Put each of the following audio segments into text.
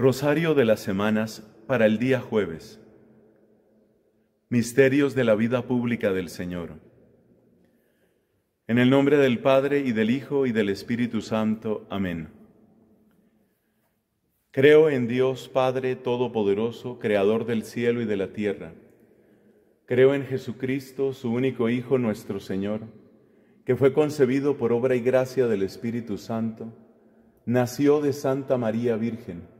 Rosario de las Semanas para el día jueves. Misterios de la vida pública del Señor. En el nombre del Padre y del Hijo y del Espíritu Santo. Amén. Creo en Dios Padre Todopoderoso, Creador del cielo y de la tierra. Creo en Jesucristo, su único Hijo, nuestro Señor, que fue concebido por obra y gracia del Espíritu Santo, nació de Santa María Virgen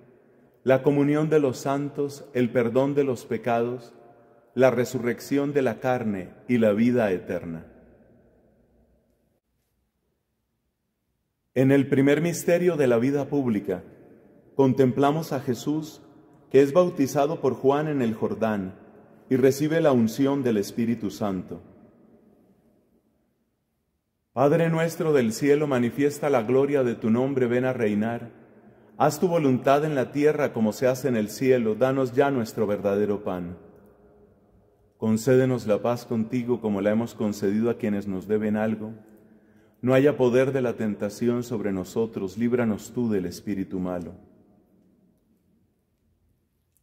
la comunión de los santos, el perdón de los pecados, la resurrección de la carne y la vida eterna. En el primer misterio de la vida pública, contemplamos a Jesús que es bautizado por Juan en el Jordán y recibe la unción del Espíritu Santo. Padre nuestro del cielo, manifiesta la gloria de tu nombre, ven a reinar Haz tu voluntad en la tierra como se hace en el cielo, danos ya nuestro verdadero pan. Concédenos la paz contigo como la hemos concedido a quienes nos deben algo. No haya poder de la tentación sobre nosotros, líbranos tú del espíritu malo.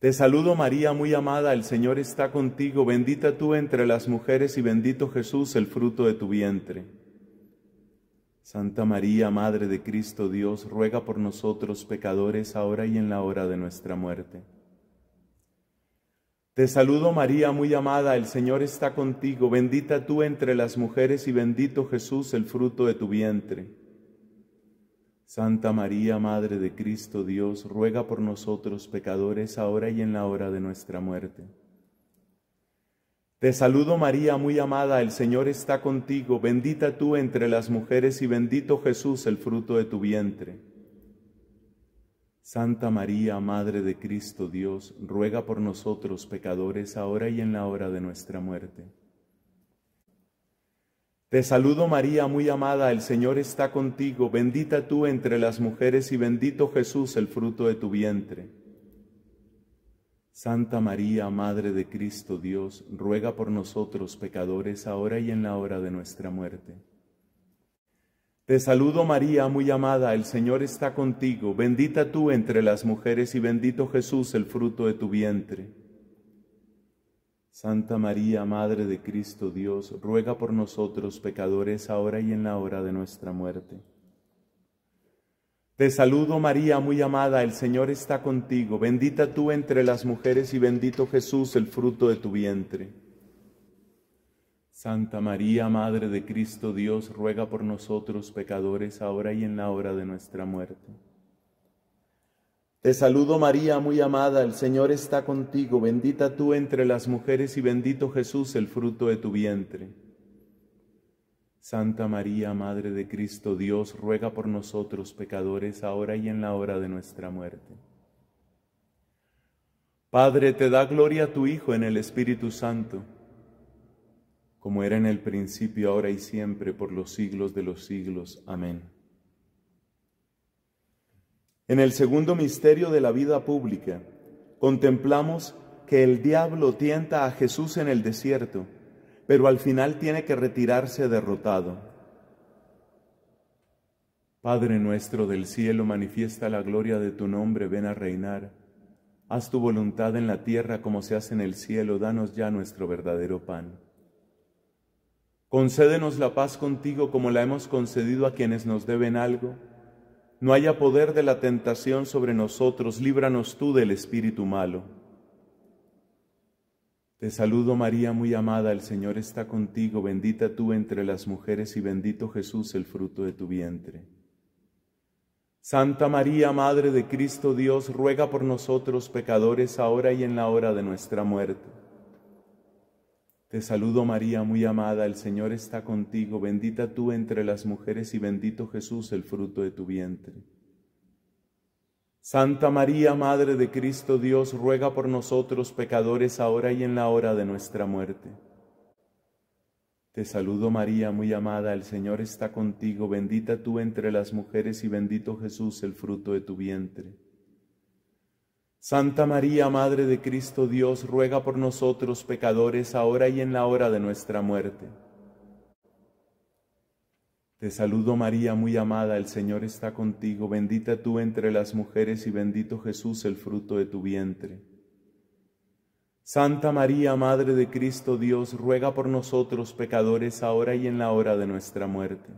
Te saludo María, muy amada, el Señor está contigo, bendita tú entre las mujeres y bendito Jesús, el fruto de tu vientre. Santa María, Madre de Cristo Dios, ruega por nosotros pecadores, ahora y en la hora de nuestra muerte. Te saludo María, muy amada, el Señor está contigo, bendita tú entre las mujeres y bendito Jesús, el fruto de tu vientre. Santa María, Madre de Cristo Dios, ruega por nosotros pecadores, ahora y en la hora de nuestra muerte. Te saludo María, muy amada, el Señor está contigo, bendita tú entre las mujeres y bendito Jesús, el fruto de tu vientre. Santa María, Madre de Cristo Dios, ruega por nosotros pecadores, ahora y en la hora de nuestra muerte. Te saludo María, muy amada, el Señor está contigo, bendita tú entre las mujeres y bendito Jesús, el fruto de tu vientre. Santa María, Madre de Cristo Dios, ruega por nosotros pecadores, ahora y en la hora de nuestra muerte. Te saludo María, muy amada, el Señor está contigo, bendita tú entre las mujeres y bendito Jesús, el fruto de tu vientre. Santa María, Madre de Cristo Dios, ruega por nosotros pecadores, ahora y en la hora de nuestra muerte. Te saludo María, muy amada, el Señor está contigo, bendita tú entre las mujeres y bendito Jesús, el fruto de tu vientre. Santa María, Madre de Cristo Dios, ruega por nosotros pecadores, ahora y en la hora de nuestra muerte. Te saludo María, muy amada, el Señor está contigo, bendita tú entre las mujeres y bendito Jesús, el fruto de tu vientre. Santa María, Madre de Cristo Dios, ruega por nosotros pecadores, ahora y en la hora de nuestra muerte. Padre, te da gloria a tu Hijo en el Espíritu Santo, como era en el principio, ahora y siempre, por los siglos de los siglos. Amén. En el segundo misterio de la vida pública, contemplamos que el diablo tienta a Jesús en el desierto pero al final tiene que retirarse derrotado. Padre nuestro del cielo, manifiesta la gloria de tu nombre, ven a reinar. Haz tu voluntad en la tierra como se hace en el cielo, danos ya nuestro verdadero pan. Concédenos la paz contigo como la hemos concedido a quienes nos deben algo. No haya poder de la tentación sobre nosotros, líbranos tú del espíritu malo. Te saludo María, muy amada, el Señor está contigo, bendita tú entre las mujeres y bendito Jesús, el fruto de tu vientre. Santa María, Madre de Cristo Dios, ruega por nosotros pecadores ahora y en la hora de nuestra muerte. Te saludo María, muy amada, el Señor está contigo, bendita tú entre las mujeres y bendito Jesús, el fruto de tu vientre. Santa María, Madre de Cristo Dios, ruega por nosotros pecadores ahora y en la hora de nuestra muerte. Te saludo María, muy amada, el Señor está contigo, bendita tú entre las mujeres y bendito Jesús, el fruto de tu vientre. Santa María, Madre de Cristo Dios, ruega por nosotros pecadores ahora y en la hora de nuestra muerte. Te saludo María, muy amada, el Señor está contigo, bendita tú entre las mujeres y bendito Jesús el fruto de tu vientre. Santa María, Madre de Cristo Dios, ruega por nosotros pecadores ahora y en la hora de nuestra muerte.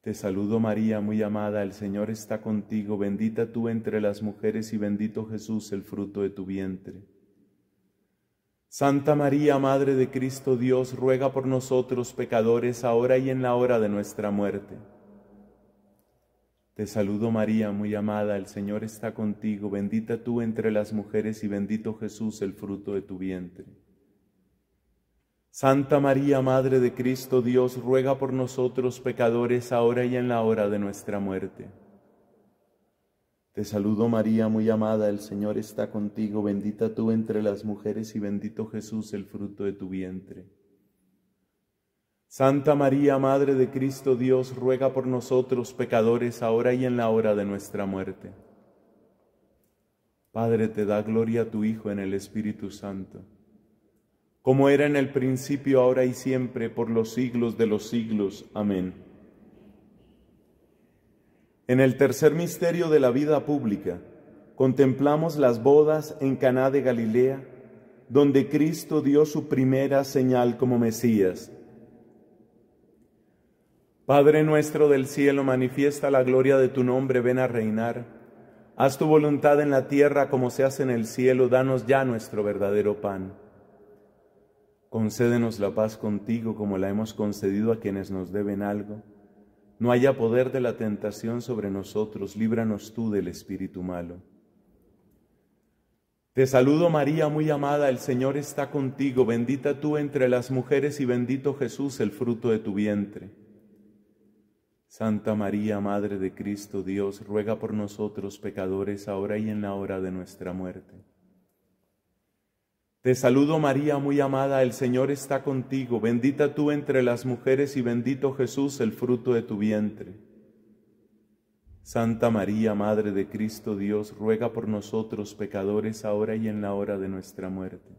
Te saludo María, muy amada, el Señor está contigo, bendita tú entre las mujeres y bendito Jesús el fruto de tu vientre. Santa María, Madre de Cristo Dios, ruega por nosotros pecadores, ahora y en la hora de nuestra muerte. Te saludo María, muy amada, el Señor está contigo, bendita tú entre las mujeres y bendito Jesús, el fruto de tu vientre. Santa María, Madre de Cristo Dios, ruega por nosotros pecadores, ahora y en la hora de nuestra muerte. Te saludo María, muy amada, el Señor está contigo, bendita tú entre las mujeres y bendito Jesús, el fruto de tu vientre. Santa María, Madre de Cristo Dios, ruega por nosotros pecadores, ahora y en la hora de nuestra muerte. Padre, te da gloria a tu Hijo en el Espíritu Santo, como era en el principio, ahora y siempre, por los siglos de los siglos. Amén. En el tercer misterio de la vida pública, contemplamos las bodas en Caná de Galilea, donde Cristo dio su primera señal como Mesías. Padre nuestro del cielo, manifiesta la gloria de tu nombre, ven a reinar. Haz tu voluntad en la tierra como se hace en el cielo, danos ya nuestro verdadero pan. Concédenos la paz contigo como la hemos concedido a quienes nos deben algo no haya poder de la tentación sobre nosotros, líbranos tú del espíritu malo. Te saludo María, muy amada, el Señor está contigo, bendita tú entre las mujeres y bendito Jesús, el fruto de tu vientre. Santa María, Madre de Cristo Dios, ruega por nosotros pecadores, ahora y en la hora de nuestra muerte. Te saludo María, muy amada, el Señor está contigo, bendita tú entre las mujeres y bendito Jesús, el fruto de tu vientre. Santa María, Madre de Cristo Dios, ruega por nosotros pecadores ahora y en la hora de nuestra muerte.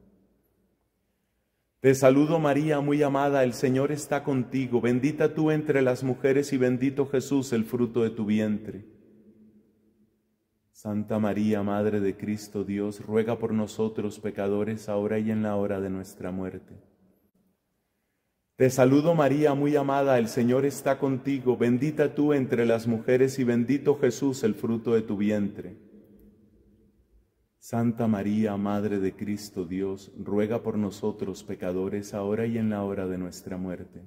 Te saludo María, muy amada, el Señor está contigo, bendita tú entre las mujeres y bendito Jesús, el fruto de tu vientre. Santa María, Madre de Cristo Dios, ruega por nosotros pecadores, ahora y en la hora de nuestra muerte. Te saludo María, muy amada, el Señor está contigo, bendita tú entre las mujeres y bendito Jesús, el fruto de tu vientre. Santa María, Madre de Cristo Dios, ruega por nosotros pecadores, ahora y en la hora de nuestra muerte.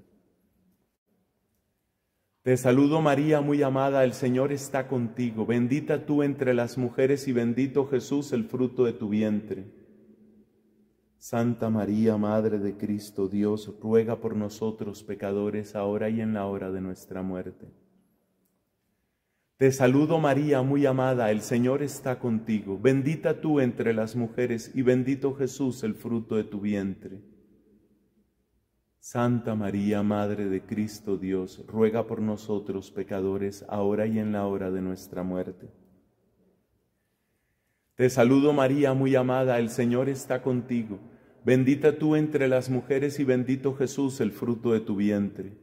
Te saludo María, muy amada, el Señor está contigo, bendita tú entre las mujeres y bendito Jesús, el fruto de tu vientre. Santa María, Madre de Cristo Dios, ruega por nosotros pecadores, ahora y en la hora de nuestra muerte. Te saludo María, muy amada, el Señor está contigo, bendita tú entre las mujeres y bendito Jesús, el fruto de tu vientre. Santa María, Madre de Cristo Dios, ruega por nosotros pecadores, ahora y en la hora de nuestra muerte. Te saludo María, muy amada, el Señor está contigo. Bendita tú entre las mujeres y bendito Jesús, el fruto de tu vientre.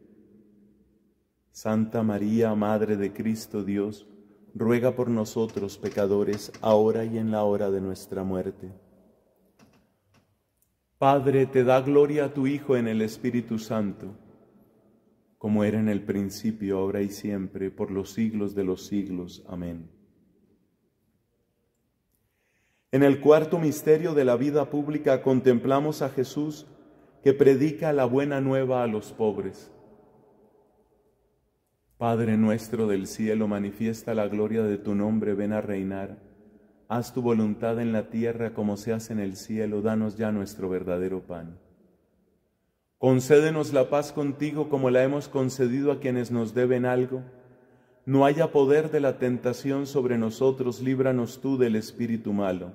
Santa María, Madre de Cristo Dios, ruega por nosotros pecadores, ahora y en la hora de nuestra muerte. Padre, te da gloria a tu Hijo en el Espíritu Santo, como era en el principio, ahora y siempre, por los siglos de los siglos. Amén. En el cuarto misterio de la vida pública contemplamos a Jesús que predica la buena nueva a los pobres. Padre nuestro del cielo, manifiesta la gloria de tu nombre, ven a reinar. Haz tu voluntad en la tierra como se hace en el cielo, danos ya nuestro verdadero pan. Concédenos la paz contigo como la hemos concedido a quienes nos deben algo. No haya poder de la tentación sobre nosotros, líbranos tú del espíritu malo.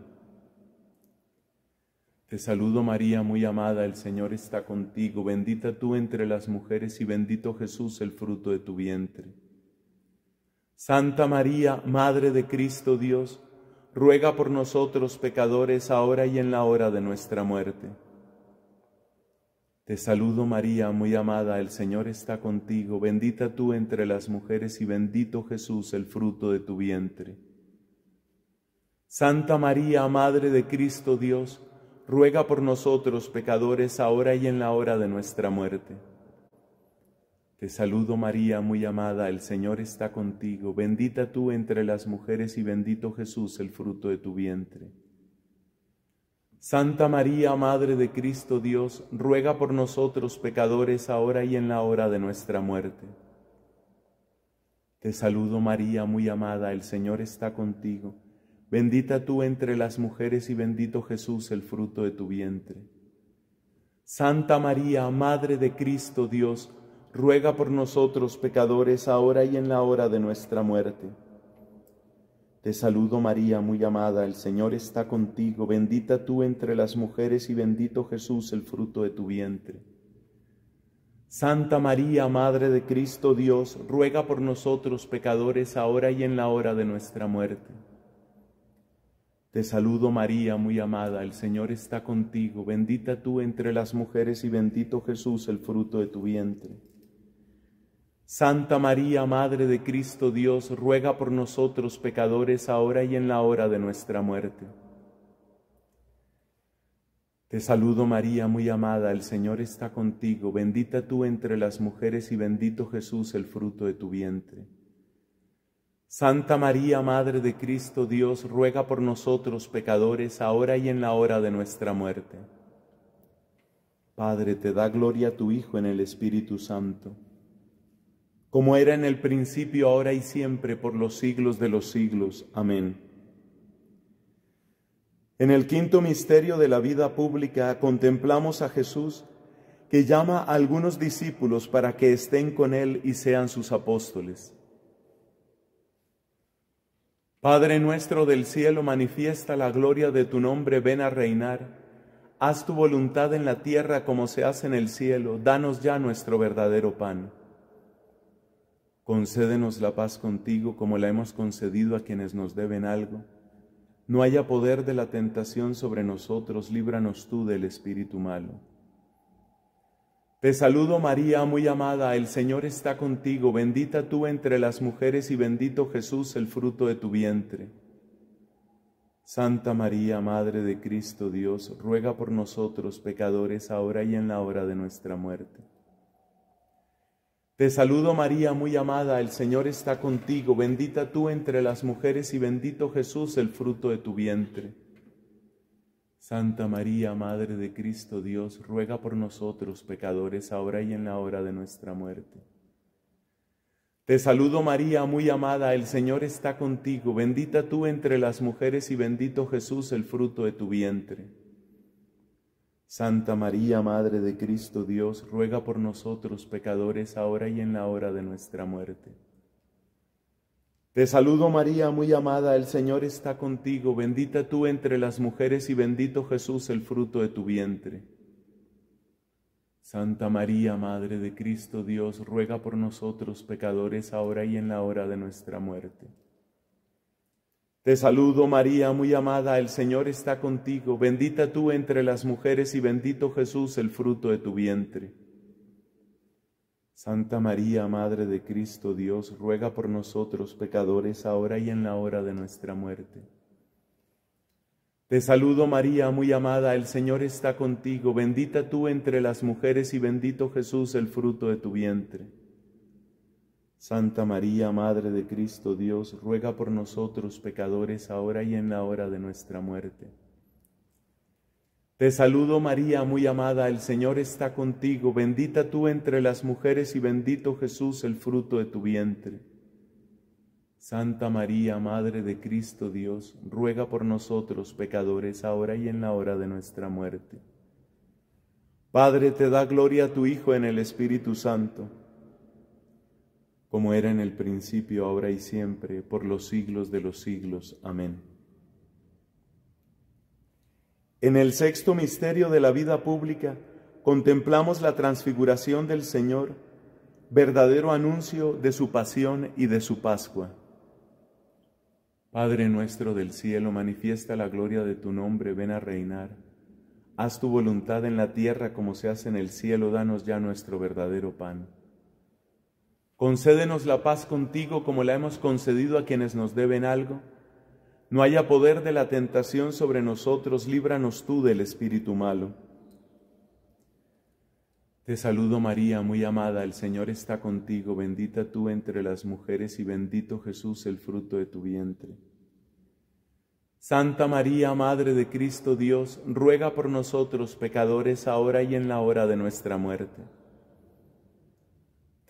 Te saludo María, muy amada, el Señor está contigo, bendita tú entre las mujeres y bendito Jesús el fruto de tu vientre. Santa María, Madre de Cristo Dios, ruega por nosotros pecadores ahora y en la hora de nuestra muerte. Te saludo María, muy amada, el Señor está contigo, bendita tú entre las mujeres y bendito Jesús, el fruto de tu vientre. Santa María, Madre de Cristo Dios, ruega por nosotros pecadores ahora y en la hora de nuestra muerte. Te saludo María, muy amada, el Señor está contigo, bendita tú entre las mujeres y bendito Jesús, el fruto de tu vientre. Santa María, Madre de Cristo Dios, ruega por nosotros pecadores ahora y en la hora de nuestra muerte. Te saludo María, muy amada, el Señor está contigo, bendita tú entre las mujeres y bendito Jesús, el fruto de tu vientre. Santa María, Madre de Cristo Dios, ruega por nosotros pecadores ahora y en la hora de nuestra muerte. Te saludo María, muy amada, el Señor está contigo, bendita tú entre las mujeres y bendito Jesús el fruto de tu vientre. Santa María, Madre de Cristo Dios, ruega por nosotros pecadores ahora y en la hora de nuestra muerte. Te saludo María, muy amada, el Señor está contigo, bendita tú entre las mujeres y bendito Jesús el fruto de tu vientre. Santa María, Madre de Cristo Dios, ruega por nosotros pecadores ahora y en la hora de nuestra muerte. Te saludo María, muy amada, el Señor está contigo, bendita tú entre las mujeres y bendito Jesús el fruto de tu vientre. Santa María, Madre de Cristo Dios, ruega por nosotros pecadores ahora y en la hora de nuestra muerte. Padre, te da gloria a tu Hijo en el Espíritu Santo como era en el principio, ahora y siempre, por los siglos de los siglos. Amén. En el quinto misterio de la vida pública contemplamos a Jesús que llama a algunos discípulos para que estén con Él y sean sus apóstoles. Padre nuestro del cielo, manifiesta la gloria de tu nombre, ven a reinar. Haz tu voluntad en la tierra como se hace en el cielo, danos ya nuestro verdadero pan. Concédenos la paz contigo como la hemos concedido a quienes nos deben algo. No haya poder de la tentación sobre nosotros, líbranos tú del espíritu malo. Te saludo María, muy amada, el Señor está contigo, bendita tú entre las mujeres y bendito Jesús, el fruto de tu vientre. Santa María, Madre de Cristo Dios, ruega por nosotros pecadores, ahora y en la hora de nuestra muerte. Te saludo María, muy amada, el Señor está contigo, bendita tú entre las mujeres y bendito Jesús, el fruto de tu vientre. Santa María, Madre de Cristo Dios, ruega por nosotros pecadores, ahora y en la hora de nuestra muerte. Te saludo María, muy amada, el Señor está contigo, bendita tú entre las mujeres y bendito Jesús, el fruto de tu vientre. Santa María, Madre de Cristo Dios, ruega por nosotros pecadores ahora y en la hora de nuestra muerte. Te saludo María, muy amada, el Señor está contigo, bendita tú entre las mujeres y bendito Jesús el fruto de tu vientre. Santa María, Madre de Cristo Dios, ruega por nosotros pecadores ahora y en la hora de nuestra muerte. Te saludo María, muy amada, el Señor está contigo, bendita tú entre las mujeres y bendito Jesús, el fruto de tu vientre. Santa María, Madre de Cristo Dios, ruega por nosotros pecadores, ahora y en la hora de nuestra muerte. Te saludo María, muy amada, el Señor está contigo, bendita tú entre las mujeres y bendito Jesús, el fruto de tu vientre. Santa María, Madre de Cristo Dios, ruega por nosotros pecadores ahora y en la hora de nuestra muerte. Te saludo María, muy amada, el Señor está contigo, bendita tú entre las mujeres y bendito Jesús, el fruto de tu vientre. Santa María, Madre de Cristo Dios, ruega por nosotros pecadores ahora y en la hora de nuestra muerte. Padre, te da gloria a tu Hijo en el Espíritu Santo como era en el principio, ahora y siempre, por los siglos de los siglos. Amén. En el sexto misterio de la vida pública contemplamos la transfiguración del Señor, verdadero anuncio de su pasión y de su Pascua. Padre nuestro del cielo, manifiesta la gloria de tu nombre, ven a reinar. Haz tu voluntad en la tierra como se hace en el cielo, danos ya nuestro verdadero pan. Concédenos la paz contigo como la hemos concedido a quienes nos deben algo. No haya poder de la tentación sobre nosotros, líbranos tú del espíritu malo. Te saludo María, muy amada, el Señor está contigo, bendita tú entre las mujeres y bendito Jesús el fruto de tu vientre. Santa María, Madre de Cristo Dios, ruega por nosotros pecadores ahora y en la hora de nuestra muerte.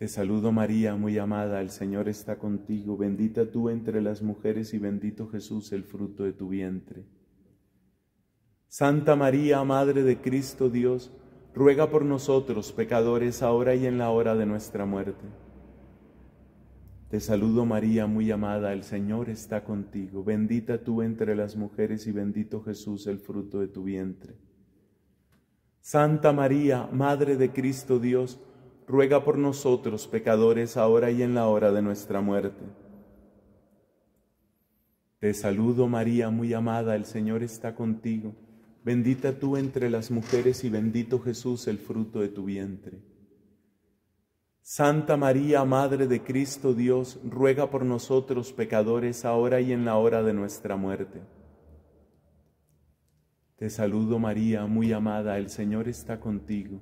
Te saludo María, muy amada, el Señor está contigo, bendita tú entre las mujeres y bendito Jesús el fruto de tu vientre. Santa María, Madre de Cristo Dios, ruega por nosotros pecadores ahora y en la hora de nuestra muerte. Te saludo María, muy amada, el Señor está contigo, bendita tú entre las mujeres y bendito Jesús el fruto de tu vientre. Santa María, Madre de Cristo Dios, ruega por nosotros pecadores ahora y en la hora de nuestra muerte. Te saludo María, muy amada, el Señor está contigo, bendita tú entre las mujeres y bendito Jesús el fruto de tu vientre. Santa María, Madre de Cristo Dios, ruega por nosotros pecadores ahora y en la hora de nuestra muerte. Te saludo María, muy amada, el Señor está contigo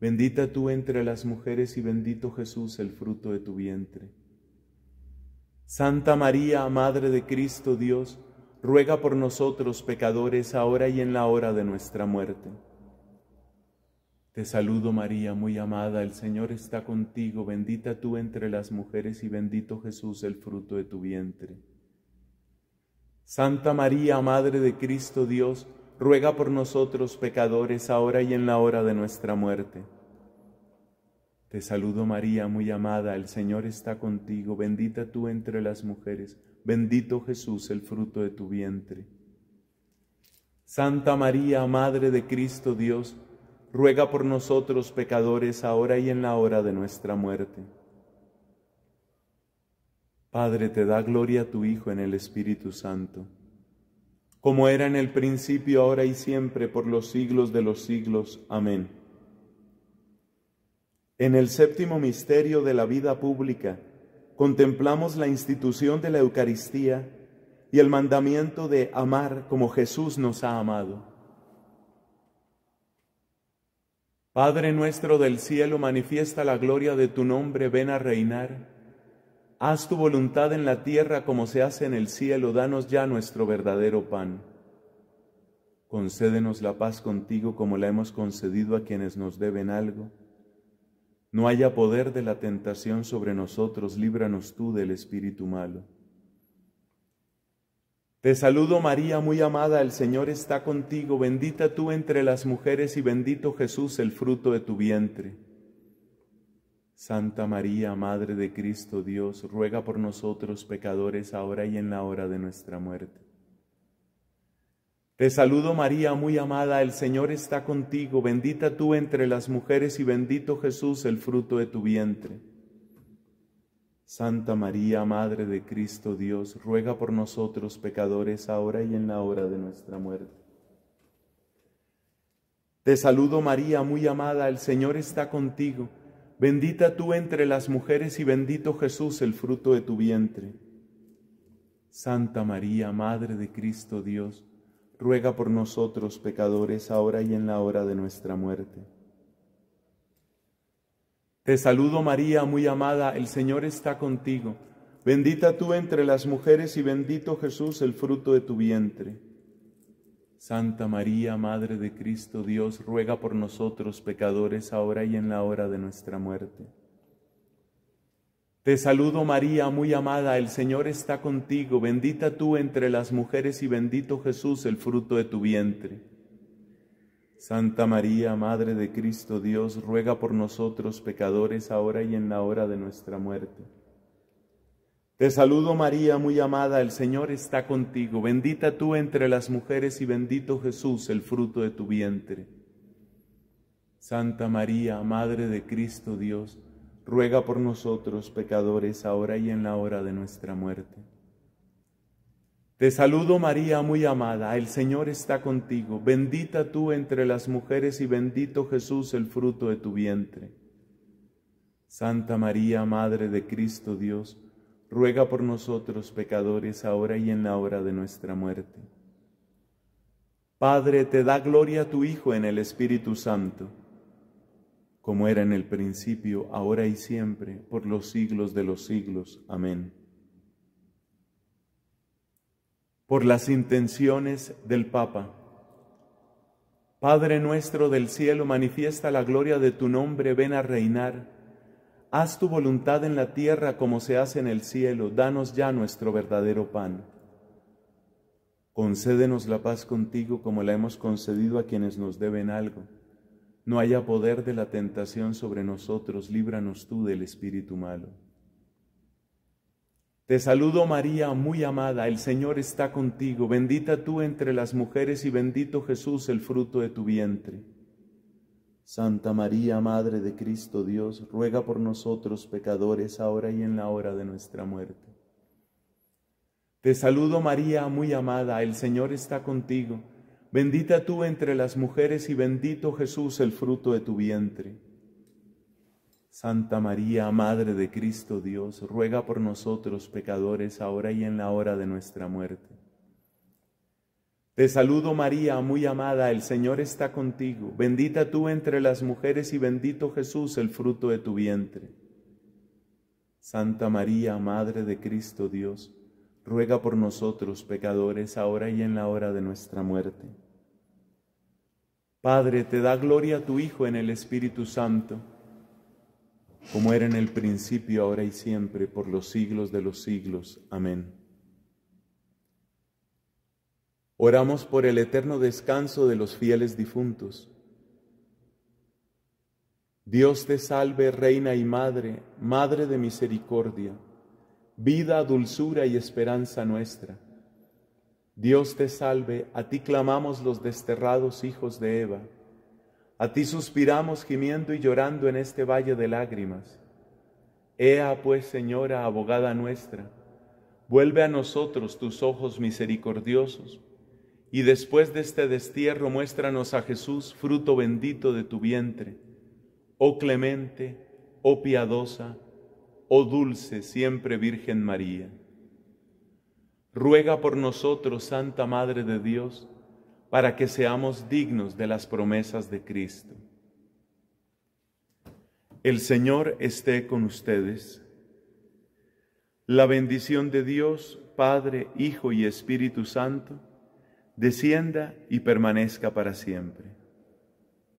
Bendita tú entre las mujeres y bendito Jesús el fruto de tu vientre. Santa María, Madre de Cristo Dios, ruega por nosotros pecadores ahora y en la hora de nuestra muerte. Te saludo María, muy amada, el Señor está contigo, bendita tú entre las mujeres y bendito Jesús el fruto de tu vientre. Santa María, Madre de Cristo Dios, ruega por nosotros pecadores, ahora y en la hora de nuestra muerte. Te saludo María, muy amada, el Señor está contigo, bendita tú entre las mujeres, bendito Jesús, el fruto de tu vientre. Santa María, Madre de Cristo Dios, ruega por nosotros pecadores, ahora y en la hora de nuestra muerte. Padre, te da gloria a tu Hijo en el Espíritu Santo como era en el principio, ahora y siempre, por los siglos de los siglos. Amén. En el séptimo misterio de la vida pública, contemplamos la institución de la Eucaristía y el mandamiento de amar como Jesús nos ha amado. Padre nuestro del cielo, manifiesta la gloria de tu nombre, ven a reinar. Haz tu voluntad en la tierra como se hace en el cielo, danos ya nuestro verdadero pan. Concédenos la paz contigo como la hemos concedido a quienes nos deben algo. No haya poder de la tentación sobre nosotros, líbranos tú del espíritu malo. Te saludo María, muy amada, el Señor está contigo, bendita tú entre las mujeres y bendito Jesús, el fruto de tu vientre. Santa María, Madre de Cristo Dios, ruega por nosotros pecadores ahora y en la hora de nuestra muerte. Te saludo María, muy amada, el Señor está contigo, bendita tú entre las mujeres y bendito Jesús, el fruto de tu vientre. Santa María, Madre de Cristo Dios, ruega por nosotros pecadores ahora y en la hora de nuestra muerte. Te saludo María, muy amada, el Señor está contigo. Bendita tú entre las mujeres y bendito Jesús el fruto de tu vientre. Santa María, Madre de Cristo Dios, ruega por nosotros pecadores ahora y en la hora de nuestra muerte. Te saludo María, muy amada, el Señor está contigo. Bendita tú entre las mujeres y bendito Jesús el fruto de tu vientre. Santa María, Madre de Cristo Dios, ruega por nosotros pecadores, ahora y en la hora de nuestra muerte. Te saludo María, muy amada, el Señor está contigo, bendita tú entre las mujeres y bendito Jesús, el fruto de tu vientre. Santa María, Madre de Cristo Dios, ruega por nosotros pecadores, ahora y en la hora de nuestra muerte. Te saludo María, muy amada, el Señor está contigo, bendita tú entre las mujeres y bendito Jesús, el fruto de tu vientre. Santa María, Madre de Cristo Dios, ruega por nosotros pecadores, ahora y en la hora de nuestra muerte. Te saludo María, muy amada, el Señor está contigo, bendita tú entre las mujeres y bendito Jesús, el fruto de tu vientre. Santa María, Madre de Cristo Dios, ruega por nosotros pecadores, ahora y en la hora de nuestra muerte. Padre, te da gloria a tu Hijo en el Espíritu Santo, como era en el principio, ahora y siempre, por los siglos de los siglos. Amén. Por las intenciones del Papa. Padre nuestro del cielo, manifiesta la gloria de tu nombre, ven a reinar Haz tu voluntad en la tierra como se hace en el cielo, danos ya nuestro verdadero pan. Concédenos la paz contigo como la hemos concedido a quienes nos deben algo. No haya poder de la tentación sobre nosotros, líbranos tú del espíritu malo. Te saludo María, muy amada, el Señor está contigo, bendita tú entre las mujeres y bendito Jesús, el fruto de tu vientre. Santa María, Madre de Cristo Dios, ruega por nosotros pecadores, ahora y en la hora de nuestra muerte. Te saludo María, muy amada, el Señor está contigo. Bendita tú entre las mujeres y bendito Jesús el fruto de tu vientre. Santa María, Madre de Cristo Dios, ruega por nosotros pecadores, ahora y en la hora de nuestra muerte. Te saludo María, muy amada, el Señor está contigo, bendita tú entre las mujeres y bendito Jesús, el fruto de tu vientre. Santa María, Madre de Cristo Dios, ruega por nosotros pecadores, ahora y en la hora de nuestra muerte. Padre, te da gloria a tu Hijo en el Espíritu Santo, como era en el principio, ahora y siempre, por los siglos de los siglos. Amén. Oramos por el eterno descanso de los fieles difuntos. Dios te salve, Reina y Madre, Madre de Misericordia, vida, dulzura y esperanza nuestra. Dios te salve, a ti clamamos los desterrados hijos de Eva, a ti suspiramos gimiendo y llorando en este valle de lágrimas. Ea pues, Señora, abogada nuestra, vuelve a nosotros tus ojos misericordiosos y después de este destierro, muéstranos a Jesús, fruto bendito de tu vientre. Oh clemente, oh piadosa, oh dulce siempre Virgen María. Ruega por nosotros, Santa Madre de Dios, para que seamos dignos de las promesas de Cristo. El Señor esté con ustedes. La bendición de Dios, Padre, Hijo y Espíritu Santo, descienda y permanezca para siempre.